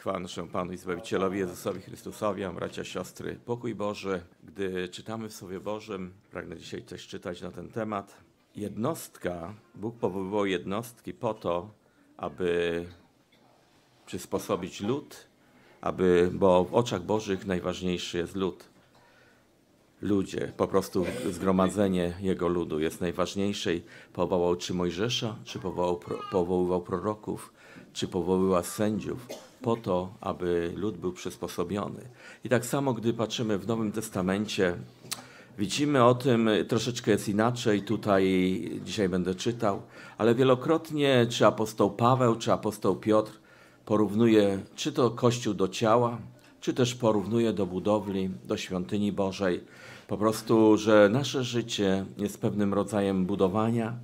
Chwała naszemu Panu i Zbawicielowi Jezusowi Chrystusowi, a bracia, siostry, pokój Boże. Gdy czytamy w Słowie Bożym, pragnę dzisiaj coś czytać na ten temat. Jednostka, Bóg powoływał jednostki po to, aby przysposobić lud, aby, bo w oczach Bożych najważniejszy jest lud. Ludzie, po prostu zgromadzenie Jego ludu jest najważniejsze. Powołał czy Mojżesza, czy powołał, powoływał proroków, czy powoływał sędziów po to, aby lud był przysposobiony. I tak samo, gdy patrzymy w Nowym Testamencie, widzimy o tym, troszeczkę jest inaczej, tutaj dzisiaj będę czytał, ale wielokrotnie czy apostoł Paweł, czy apostoł Piotr porównuje czy to Kościół do ciała, czy też porównuje do budowli, do świątyni Bożej. Po prostu, że nasze życie jest pewnym rodzajem budowania,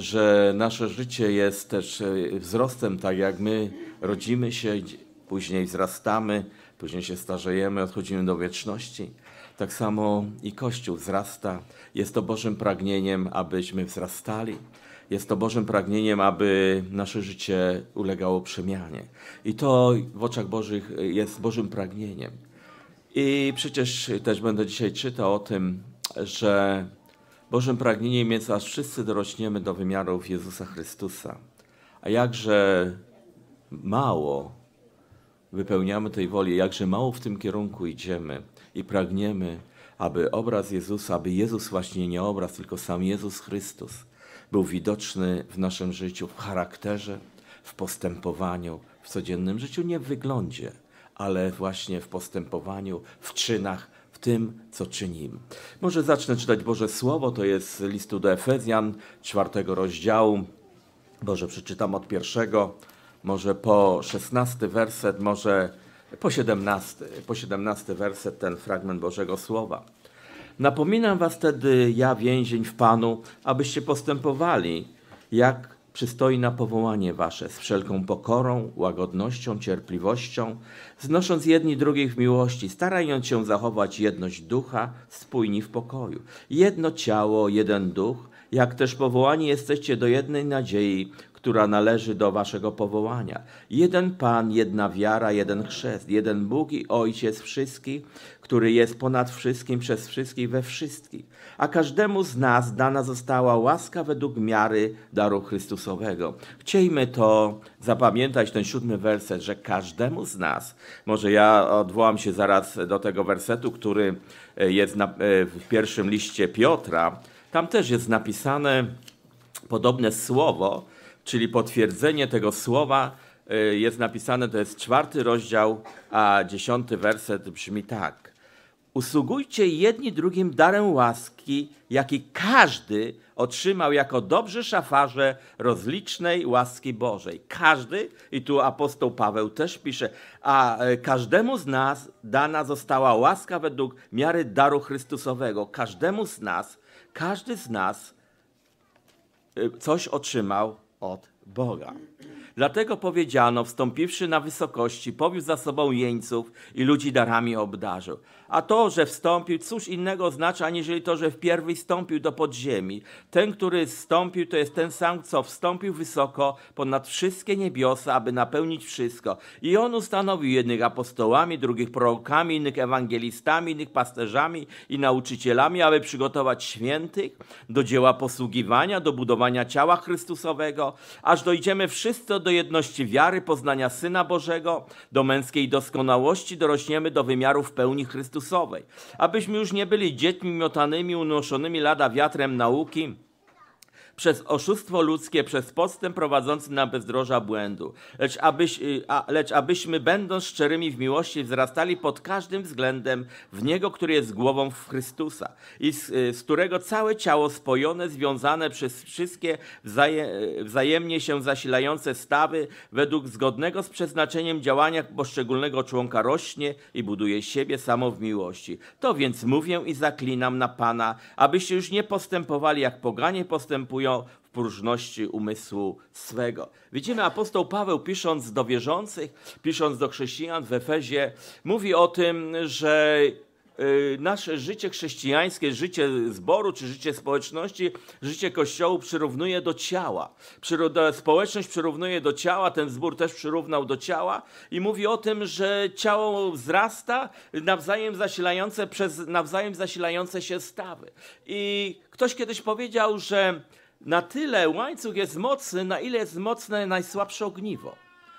że nasze życie jest też e, wzrostem, tak jak my rodzimy się, później wzrastamy, później się starzejemy, odchodzimy do wieczności. Tak samo i Kościół wzrasta. Jest to Bożym pragnieniem, abyśmy wzrastali. Jest to Bożym pragnieniem, aby nasze życie ulegało przemianie. I to w oczach Bożych jest Bożym pragnieniem. I przecież też będę dzisiaj czytał o tym, że Bożym pragnieniem jest, aż wszyscy dorośniemy do wymiarów Jezusa Chrystusa. A jakże mało wypełniamy tej woli, jakże mało w tym kierunku idziemy i pragniemy, aby obraz Jezusa, aby Jezus właśnie nie obraz, tylko sam Jezus Chrystus był widoczny w naszym życiu, w charakterze, w postępowaniu, w codziennym życiu, nie w wyglądzie, ale właśnie w postępowaniu, w czynach, w tym, co czynimy. Może zacznę czytać Boże Słowo, to jest listu do Efezjan, czwartego rozdziału. Boże, przeczytam od pierwszego, może po szesnasty werset, może po siedemnasty, po siedemnasty werset ten fragment Bożego Słowa. Napominam was tedy ja, więzień w Panu, abyście postępowali, jak przystoi na powołanie wasze z wszelką pokorą, łagodnością, cierpliwością, znosząc jedni drugich w miłości, starając się zachować jedność ducha, spójni w pokoju. Jedno ciało, jeden duch, jak też powołani jesteście do jednej nadziei, która należy do waszego powołania. Jeden Pan, jedna wiara, jeden chrzest, jeden Bóg i Ojciec wszystkich, który jest ponad wszystkim, przez wszystkich, we wszystkich. A każdemu z nas dana została łaska według miary daru Chrystusowego. Chciejmy to zapamiętać, ten siódmy werset, że każdemu z nas, może ja odwołam się zaraz do tego wersetu, który e, jest e, w pierwszym liście Piotra, tam też jest napisane podobne słowo, czyli potwierdzenie tego słowa y, jest napisane, to jest czwarty rozdział, a dziesiąty werset brzmi tak. Usługujcie jedni drugim darem łaski, jaki każdy otrzymał jako dobrzy szafarze rozlicznej łaski Bożej. Każdy, i tu apostoł Paweł też pisze, a e, każdemu z nas dana została łaska według miary daru Chrystusowego. Każdemu z nas, każdy z nas y, coś otrzymał od Boga. Dlatego powiedziano, wstąpiwszy na wysokości, powiódł za sobą jeńców i ludzi darami obdarzył. A to, że wstąpił, cóż innego oznacza, aniżeli to, że wpierwej wstąpił do podziemi. Ten, który wstąpił, to jest ten sam, co wstąpił wysoko ponad wszystkie niebiosa, aby napełnić wszystko. I on ustanowił jednych apostołami, drugich prorokami, innych ewangelistami, innych pasterzami i nauczycielami, aby przygotować świętych do dzieła posługiwania, do budowania ciała Chrystusowego, aż dojdziemy wszyscy do do jedności wiary, poznania Syna Bożego, do męskiej doskonałości dorośniemy do wymiarów pełni Chrystusowej, abyśmy już nie byli dziećmi miotanymi, unoszonymi lada wiatrem nauki, przez oszustwo ludzkie, przez postęp prowadzący na bezdroża błędu. Lecz, abyś, y, a, lecz abyśmy, będąc szczerymi w miłości, wzrastali pod każdym względem w Niego, który jest głową w Chrystusa i z, y, z którego całe ciało spojone, związane przez wszystkie wzaje, y, wzajemnie się zasilające stawy, według zgodnego z przeznaczeniem działania poszczególnego członka rośnie i buduje siebie samo w miłości. To więc mówię i zaklinam na Pana, abyście już nie postępowali jak poganie postępują, w próżności umysłu swego. Widzimy, apostoł Paweł pisząc do wierzących, pisząc do chrześcijan w Efezie, mówi o tym, że y, nasze życie chrześcijańskie, życie zboru czy życie społeczności, życie kościołu przyrównuje do ciała. Społeczność przyrównuje do ciała, ten zbór też przyrównał do ciała i mówi o tym, że ciało wzrasta, nawzajem zasilające przez nawzajem zasilające się stawy. I ktoś kiedyś powiedział, że na tyle łańcuch jest mocny, na ile jest mocne najsłabsze ogniwo.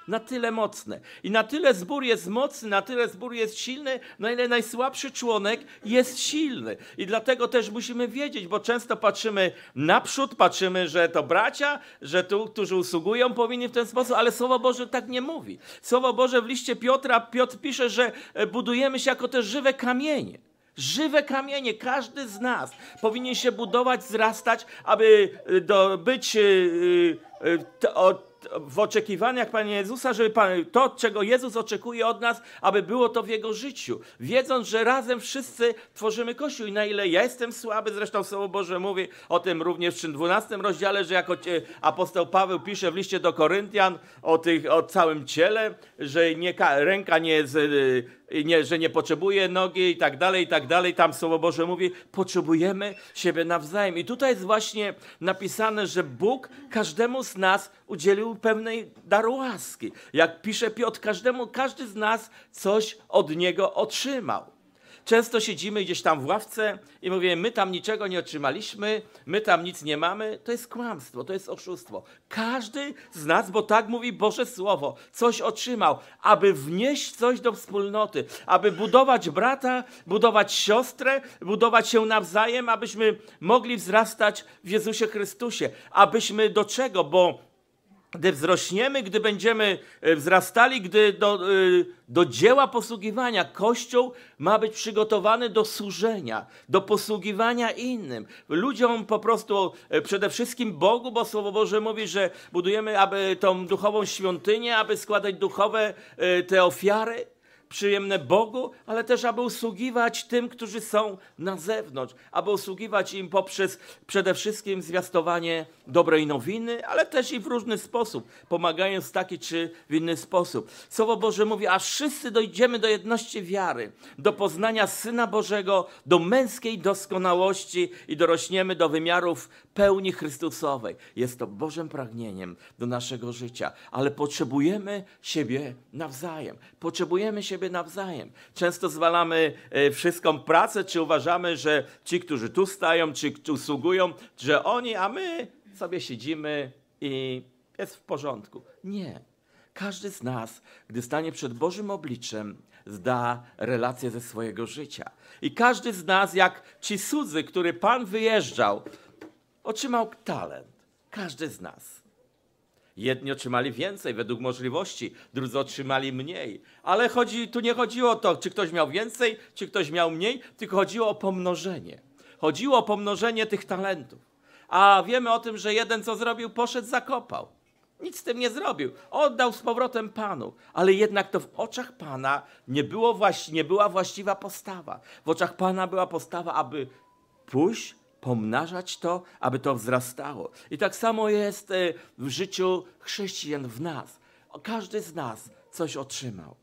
Na tyle mocne. I na tyle zbór jest mocny, na tyle zbór jest silny, na ile najsłabszy członek jest silny. I dlatego też musimy wiedzieć, bo często patrzymy naprzód, patrzymy, że to bracia, że tu, którzy usługują, powinni w ten sposób, ale Słowo Boże tak nie mówi. Słowo Boże w liście Piotra, Piotr pisze, że e, budujemy się jako te żywe kamienie. Żywe kamienie, każdy z nas powinien się budować, wzrastać, aby y, do, być y, y, w oczekiwaniach Pana Jezusa, żeby Pan, to, czego Jezus oczekuje od nas, aby było to w Jego życiu. Wiedząc, że razem wszyscy tworzymy Kościół i na ile ja jestem słaby, zresztą Słowo Boże mówi o tym również w 12 rozdziale, że jako e, apostoł Paweł pisze w liście do Koryntian o, tych, o całym ciele, że nie, ręka nie jest nie, że nie potrzebuje nogi i tak dalej, i tak dalej. Tam Słowo Boże mówi, potrzebujemy siebie nawzajem. I tutaj jest właśnie napisane, że Bóg każdemu z nas udzielił pewnej daru łaski. Jak pisze Piotr, każdemu, każdy z nas coś od Niego otrzymał. Często siedzimy gdzieś tam w ławce i mówimy, my tam niczego nie otrzymaliśmy, my tam nic nie mamy. To jest kłamstwo, to jest oszustwo. Każdy z nas, bo tak mówi Boże Słowo, coś otrzymał, aby wnieść coś do wspólnoty, aby budować brata, budować siostrę, budować się nawzajem, abyśmy mogli wzrastać w Jezusie Chrystusie. Abyśmy do czego? Bo gdy wzrośniemy, gdy będziemy e, wzrastali, gdy do, e, do dzieła posługiwania Kościół ma być przygotowany do służenia, do posługiwania innym. Ludziom po prostu, e, przede wszystkim Bogu, bo Słowo Boże mówi, że budujemy aby tą duchową świątynię, aby składać duchowe te ofiary przyjemne Bogu, ale też aby usługiwać tym, którzy są na zewnątrz, aby usługiwać im poprzez przede wszystkim zwiastowanie dobrej nowiny, ale też i w różny sposób, pomagając w taki czy w inny sposób. Słowo Boże mówi, „A wszyscy dojdziemy do jedności wiary, do poznania Syna Bożego, do męskiej doskonałości i dorośniemy do wymiarów pełni Chrystusowej. Jest to Bożym pragnieniem do naszego życia, ale potrzebujemy siebie nawzajem. Potrzebujemy siebie siebie nawzajem. Często zwalamy e, wszystką pracę, czy uważamy, że ci, którzy tu stają, czy usługują, że oni, a my sobie siedzimy i jest w porządku. Nie. Każdy z nas, gdy stanie przed Bożym obliczem, zda relację ze swojego życia. I każdy z nas, jak ci cudzy, który Pan wyjeżdżał, otrzymał talent. Każdy z nas. Jedni otrzymali więcej według możliwości, drudzy otrzymali mniej. Ale chodzi, tu nie chodziło o to, czy ktoś miał więcej, czy ktoś miał mniej, tylko chodziło o pomnożenie. Chodziło o pomnożenie tych talentów. A wiemy o tym, że jeden co zrobił, poszedł, zakopał. Nic z tym nie zrobił. Oddał z powrotem Panu. Ale jednak to w oczach Pana nie, było właści- nie była właściwa postawa. W oczach Pana była postawa, aby pójść pomnażać to, aby to wzrastało. I tak samo jest y, w życiu chrześcijan w nas. Każdy z nas coś otrzymał.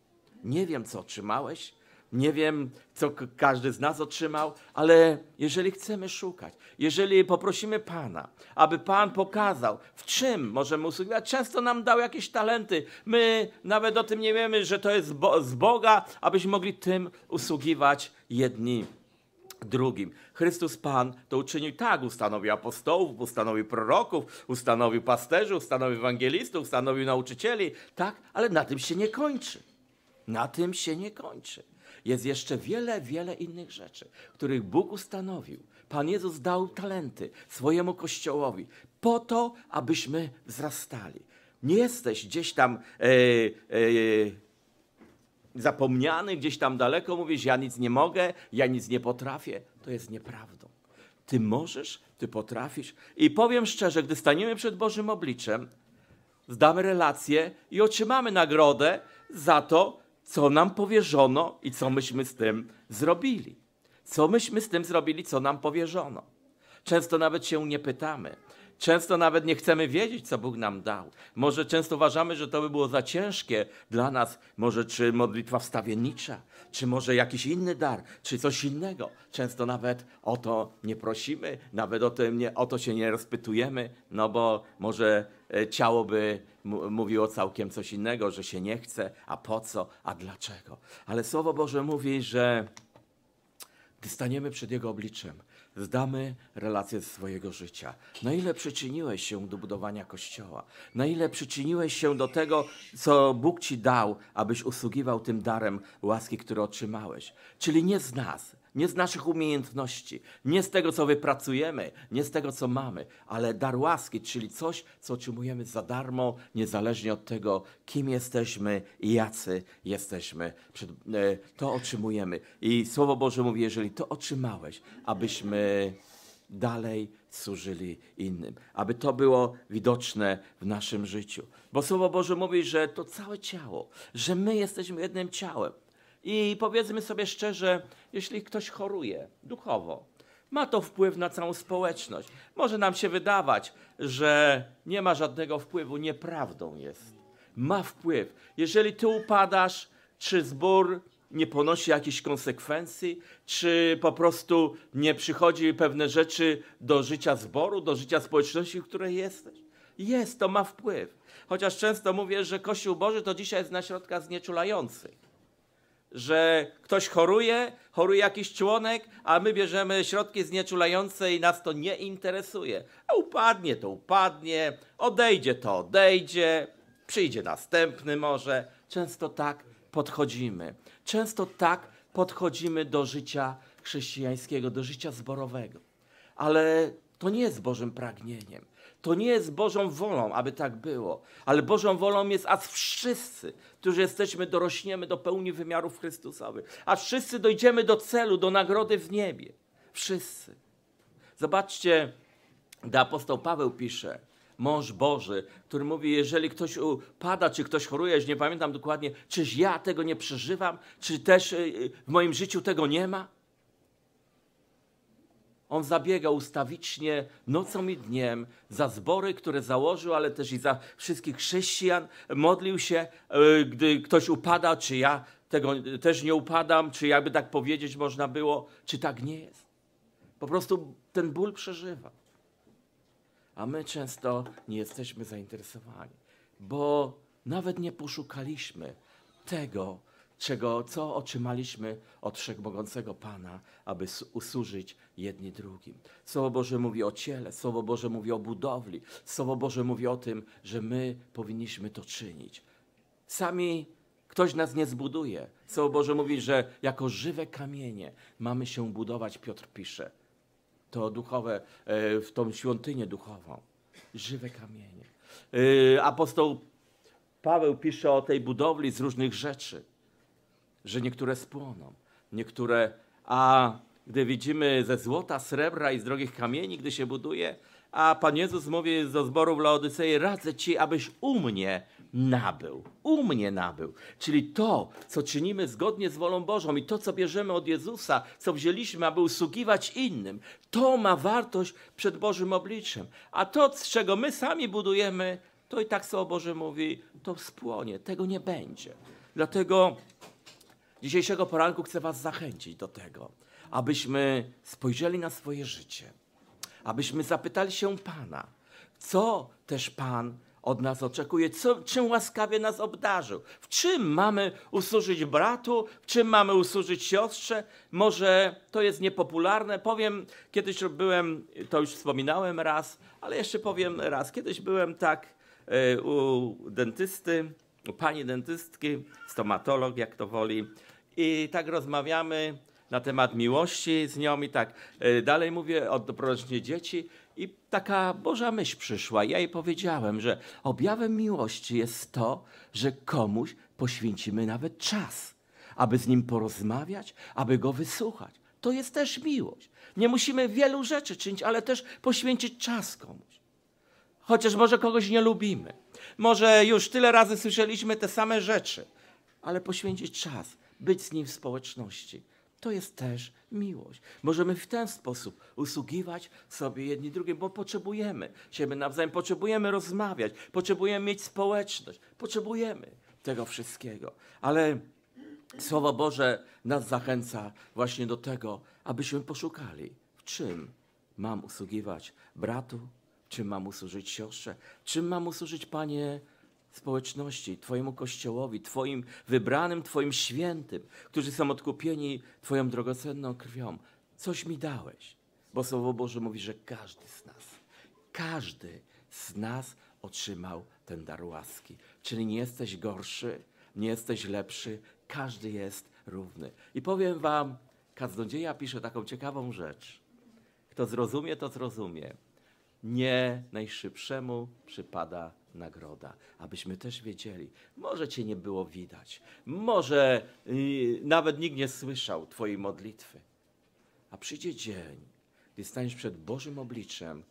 Nie wiem, co otrzymałeś, nie wiem, co każdy z nas otrzymał, ale jeżeli chcemy szukać, jeżeli poprosimy Pana, aby Pan pokazał, w czym możemy usługiwać, często nam dał jakieś talenty. My nawet o tym nie wiemy, że to jest z Boga, abyśmy mogli tym usługiwać jedni drugim. Chrystus Pan to uczynił tak, ustanowił apostołów, ustanowił proroków, ustanowił pasterzy, ustanowił ewangelistów, ustanowił nauczycieli, tak, ale na tym się nie kończy. Na tym się nie kończy. Jest jeszcze wiele, wiele innych rzeczy, których Bóg ustanowił. Pan Jezus dał talenty swojemu Kościołowi po to, abyśmy wzrastali. Nie jesteś gdzieś tam yy, yy, zapomniany gdzieś tam daleko, mówisz, ja nic nie mogę, ja nic nie potrafię, to jest nieprawdą. Ty możesz, ty potrafisz. I powiem szczerze, gdy staniemy przed Bożym obliczem, zdamy relację i otrzymamy nagrodę za to, co nam powierzono i co myśmy z tym zrobili. Co myśmy z tym zrobili, co nam powierzono. Często nawet się nie pytamy. Często nawet nie chcemy wiedzieć, co Bóg nam dał. Może często uważamy, że to by było za ciężkie dla nas. Może czy modlitwa wstawiennicza, czy może jakiś inny dar, czy coś innego. Często nawet o to nie prosimy, nawet o, tym nie, o to się nie rozpytujemy, no bo może e, ciało by mówiło całkiem coś innego, że się nie chce, a po co, a dlaczego. Ale Słowo Boże mówi, że gdy staniemy przed Jego obliczem, zdamy relację z swojego życia. Na ile przyczyniłeś się do budowania kościoła? Na ile przyczyniłeś się do tego, co Bóg ci dał, abyś usługiwał tym darem łaski, który otrzymałeś? Czyli nie z nas, nie z naszych umiejętności, nie z tego, co wypracujemy, nie z tego, co mamy, ale dar łaski, czyli coś, co otrzymujemy za darmo, niezależnie od tego, kim jesteśmy i jacy jesteśmy. E, to otrzymujemy. I Słowo Boże mówi, jeżeli to otrzymałeś, abyśmy dalej służyli innym, aby to było widoczne w naszym życiu. Bo Słowo Boże mówi, że to całe ciało, że my jesteśmy jednym ciałem. I powiedzmy sobie szczerze, jeśli ktoś choruje duchowo. Ma to wpływ na całą społeczność. Może nam się wydawać, że nie ma żadnego wpływu. Nieprawdą jest. Ma wpływ. Jeżeli ty upadasz, czy zbór nie ponosi jakichś konsekwencji, czy po prostu nie przychodzi pewne rzeczy do życia zboru, do życia społeczności, w której jesteś. Jest, to ma wpływ. Chociaż często mówię, że Kościół Boży to dzisiaj jest na środka znieczulających. Że ktoś choruje choruje jakiś członek, a my bierzemy środki znieczulające i nas to nie interesuje. A upadnie to upadnie, odejdzie to odejdzie, przyjdzie następny może. Często tak podchodzimy. Często tak podchodzimy do życia chrześcijańskiego, do życia zborowego. Ale to nie jest Bożym pragnieniem. To nie jest Bożą wolą, aby tak było, ale Bożą wolą jest, aż wszyscy, którzy jesteśmy, dorośniemy do pełni wymiarów Chrystusowych, a wszyscy dojdziemy do celu, do nagrody w niebie. Wszyscy. Zobaczcie, gdy apostoł Paweł pisze, mąż Boży, który mówi, jeżeli ktoś upada, czy ktoś choruje, już nie pamiętam dokładnie, czyż ja tego nie przeżywam, czy też y, y, w moim życiu tego nie ma? On zabiega ustawicznie nocą i dniem za zbory, które założył, ale też i za wszystkich chrześcijan. Modlił się, e, gdy ktoś upada, czy ja tego też nie upadam, czy jakby tak powiedzieć można było, czy tak nie jest. Po prostu ten ból przeżywa. A my często nie jesteśmy zainteresowani, bo nawet nie poszukaliśmy tego, czego, co otrzymaliśmy od Wszechmogącego Pana, aby usłużyć jedni drugim. Słowo Boże mówi o ciele, Słowo Boże mówi o budowli, Słowo Boże mówi o tym, że my powinniśmy to czynić. Sami ktoś nas nie zbuduje. Słowo Boże mówi, że jako żywe kamienie mamy się budować, Piotr pisze. To duchowe, e, w tą świątynię duchową. Żywe kamienie. E, apostoł Paweł pisze o tej budowli z różnych rzeczy że niektóre spłoną, niektóre, a gdy widzimy ze złota, srebra i z drogich kamieni, gdy się buduje, a Pan Jezus mówi do zborów Laodycei, radzę Ci, abyś u mnie nabył, u mnie nabył. Czyli to, co czynimy zgodnie z wolą Bożą i to, co bierzemy od Jezusa, co wzięliśmy, aby usługiwać innym, to ma wartość przed Bożym obliczem. A to, z czego my sami budujemy, to i tak, co Boże mówi, to spłonie, tego nie będzie. Dlatego Dzisiejszego poranku chcę Was zachęcić do tego, abyśmy spojrzeli na swoje życie, abyśmy zapytali się Pana, co też Pan od nas oczekuje, co, czym łaskawie nas obdarzył, w czym mamy usłużyć bratu, w czym mamy usłużyć siostrze. Może to jest niepopularne, powiem, kiedyś byłem, to już wspominałem raz, ale jeszcze powiem raz, kiedyś byłem tak e, u dentysty, pani dentystki, stomatolog, jak to woli. I tak rozmawiamy na temat miłości z nią i tak e, dalej mówię o dobrocznie dzieci. I taka Boża myśl przyszła. Ja jej powiedziałem, że objawem miłości jest to, że komuś poświęcimy nawet czas, aby z nim porozmawiać, aby go wysłuchać. To jest też miłość. Nie musimy wielu rzeczy czynić, ale też poświęcić czas komuś. Chociaż może kogoś nie lubimy. Może już tyle razy słyszeliśmy te same rzeczy, ale poświęcić czas, być z nim w społeczności. To jest też miłość. Możemy w ten sposób usługiwać sobie jedni drugim, bo potrzebujemy siebie nawzajem, potrzebujemy rozmawiać, potrzebujemy mieć społeczność, potrzebujemy tego wszystkiego. Ale Słowo Boże nas zachęca właśnie do tego, abyśmy poszukali, w czym mam usługiwać bratu, Czym mam usłużyć siostrze? Czym mam usłużyć, Panie, społeczności, Twojemu Kościołowi, Twoim wybranym, Twoim świętym, którzy są odkupieni Twoją drogocenną krwią? Coś mi dałeś, bo Słowo Boże mówi, że każdy z nas, każdy z nas otrzymał ten dar łaski. Czyli nie jesteś gorszy, nie jesteś lepszy, każdy jest równy. I powiem Wam, kaznodzieja pisze taką ciekawą rzecz. Kto zrozumie, to zrozumie nie najszybszemu przypada nagroda, abyśmy też wiedzieli, może Cię nie było widać, może y, nawet nikt nie słyszał Twojej modlitwy, a przyjdzie dzień, gdy staniesz przed Bożym obliczem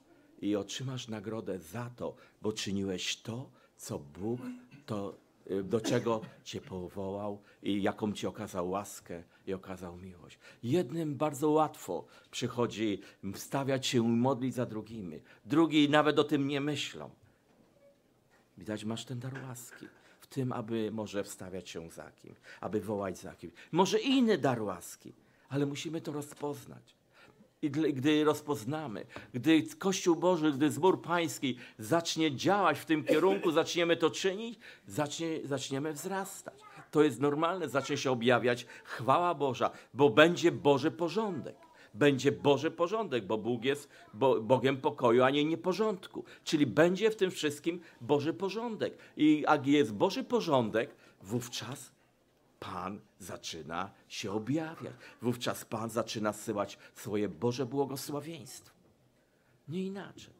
i otrzymasz nagrodę za to, bo czyniłeś to, co Bóg to Y, do czego Cię powołał i jaką Ci okazał łaskę i okazał miłość. Jednym bardzo łatwo przychodzi wstawiać się i modlić za drugimi. Drugi nawet o tym nie myślą. Widać, masz ten dar łaski w tym, aby może wstawiać się za kim, aby wołać za kim. Może inny dar łaski, ale musimy to rozpoznać. I gdy rozpoznamy, gdy Kościół Boży, gdy zbór Pański zacznie działać w tym kierunku, zaczniemy to czynić, zacznie, zaczniemy wzrastać. To jest normalne, zacznie się objawiać chwała Boża, bo będzie Boży porządek będzie Boży porządek, bo Bóg jest Bogiem pokoju, a nie nieporządku. Czyli będzie w tym wszystkim Boży porządek. I jak jest Boży porządek, wówczas Pan zaczyna się objawiać. Wówczas Pan zaczyna syłać swoje Boże błogosławieństwo. Nie inaczej.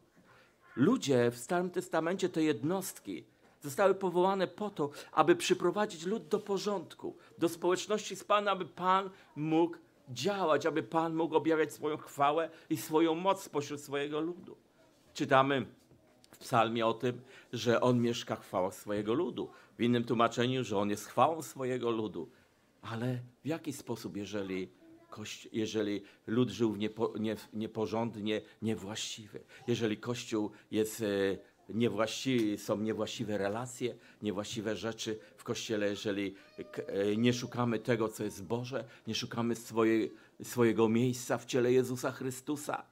Ludzie w Starym Testamencie to jednostki zostały powołane po to, aby przyprowadzić lud do porządku, do społeczności z Panem, aby Pan mógł działać, aby Pan mógł objawiać swoją chwałę i swoją moc spośród swojego ludu. Czytamy w psalmie o tym, że On mieszka w chwałach swojego ludu w innym tłumaczeniu, że on jest chwałą swojego ludu. Ale w jaki sposób, jeżeli, kościół, jeżeli lud żył niepo, nie, nieporządnie, niewłaściwy, jeżeli Kościół jest e, niewłaściwy, są niewłaściwe relacje, niewłaściwe rzeczy w Kościele, jeżeli e, nie szukamy tego, co jest Boże, nie szukamy swoje, swojego miejsca w ciele Jezusa Chrystusa.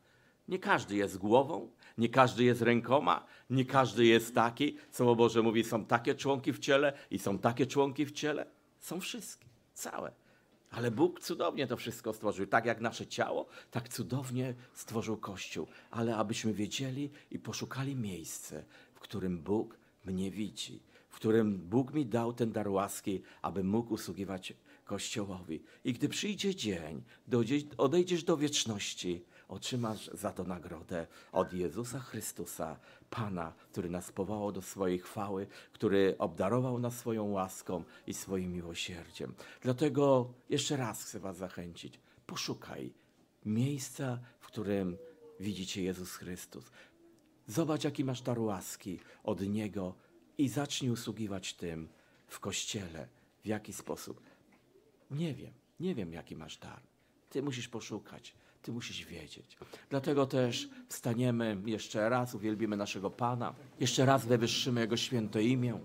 Nie każdy jest głową, nie każdy jest rękoma, nie każdy jest taki. Słowo Boże mówi, są takie członki w ciele i są takie członki w ciele. Są wszystkie, całe. Ale Bóg cudownie to wszystko stworzył. Tak jak nasze ciało, tak cudownie stworzył Kościół. Ale abyśmy wiedzieli i poszukali miejsce, w którym Bóg mnie widzi, w którym Bóg mi dał ten dar łaski, aby mógł usługiwać Kościołowi. I gdy przyjdzie dzień, odejdziesz do wieczności, otrzymasz za to nagrodę od Jezusa Chrystusa, Pana, który nas powołał do swojej chwały, który obdarował nas swoją łaską i swoim miłosierdziem. Dlatego jeszcze raz chcę Was zachęcić. Poszukaj miejsca, w którym widzicie Jezus Chrystus. Zobacz, jaki masz dar łaski od Niego i zacznij usługiwać tym w kościele. W jaki sposób? Nie wiem, nie wiem, jaki masz dar. Ty musisz poszukać. Ty musisz wiedzieć. Dlatego też wstaniemy jeszcze raz, uwielbimy naszego Pana, jeszcze raz wywyższymy Jego święte imię.